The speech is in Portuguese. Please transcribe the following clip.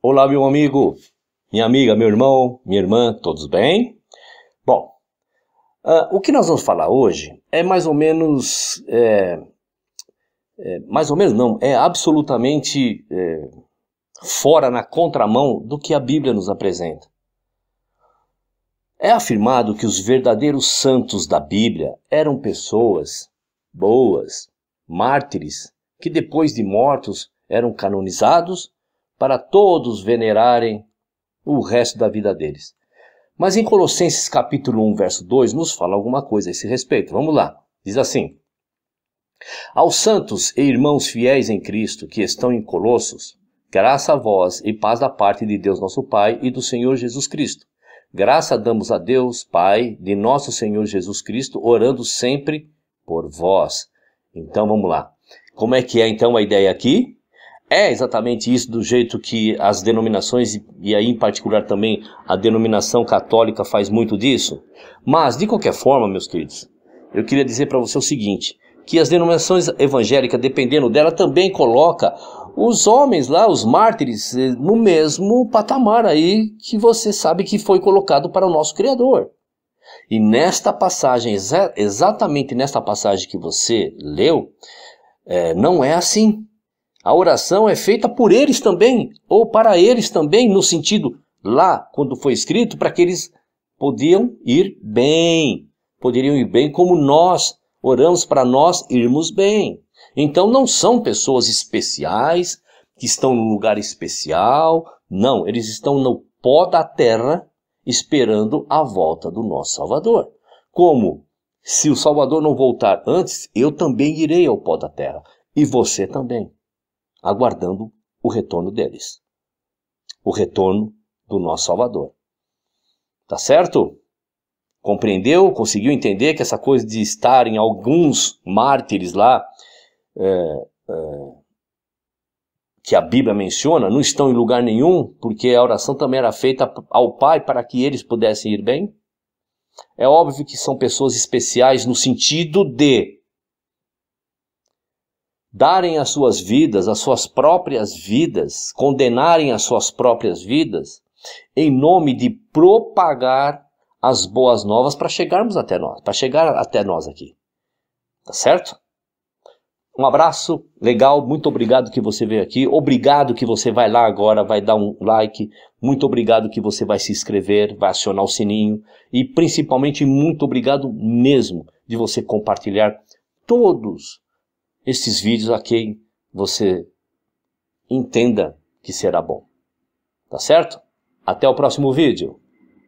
Olá, meu amigo, minha amiga, meu irmão, minha irmã, todos bem? Bom, uh, o que nós vamos falar hoje é mais ou menos. É, é, mais ou menos não, é absolutamente é, fora na contramão do que a Bíblia nos apresenta. É afirmado que os verdadeiros santos da Bíblia eram pessoas boas, mártires, que depois de mortos eram canonizados para todos venerarem o resto da vida deles. Mas em Colossenses capítulo 1, verso 2, nos fala alguma coisa a esse respeito. Vamos lá. Diz assim: Aos santos e irmãos fiéis em Cristo que estão em Colossos, graça a vós e paz da parte de Deus nosso Pai e do Senhor Jesus Cristo. Graça damos a Deus, Pai, de nosso Senhor Jesus Cristo, orando sempre por vós. Então vamos lá. Como é que é então a ideia aqui? É exatamente isso do jeito que as denominações e aí em particular também a denominação católica faz muito disso. Mas de qualquer forma, meus queridos, eu queria dizer para você o seguinte, que as denominações evangélicas, dependendo dela, também coloca os homens lá, os mártires, eh, no mesmo patamar aí que você sabe que foi colocado para o nosso Criador. E nesta passagem, exatamente nesta passagem que você leu, é, não é assim. A oração é feita por eles também, ou para eles também, no sentido lá, quando foi escrito, para que eles podiam ir bem. Poderiam ir bem como nós oramos para nós irmos bem. Então não são pessoas especiais que estão num lugar especial, não, eles estão no pó da terra esperando a volta do nosso Salvador. Como se o Salvador não voltar antes, eu também irei ao pó da terra e você também, aguardando o retorno deles. O retorno do nosso Salvador. Tá certo? Compreendeu? Conseguiu entender que essa coisa de estarem alguns mártires lá é, é, que a Bíblia menciona não estão em lugar nenhum, porque a oração também era feita ao Pai para que eles pudessem ir bem? É óbvio que são pessoas especiais no sentido de darem as suas vidas, as suas próprias vidas, condenarem as suas próprias vidas, em nome de propagar as boas novas para chegarmos até nós, para chegar até nós aqui. Tá certo? Um abraço, legal, muito obrigado que você veio aqui. Obrigado que você vai lá agora, vai dar um like. Muito obrigado que você vai se inscrever, vai acionar o sininho. E principalmente, muito obrigado mesmo de você compartilhar todos esses vídeos a quem você entenda que será bom. Tá certo? Até o próximo vídeo.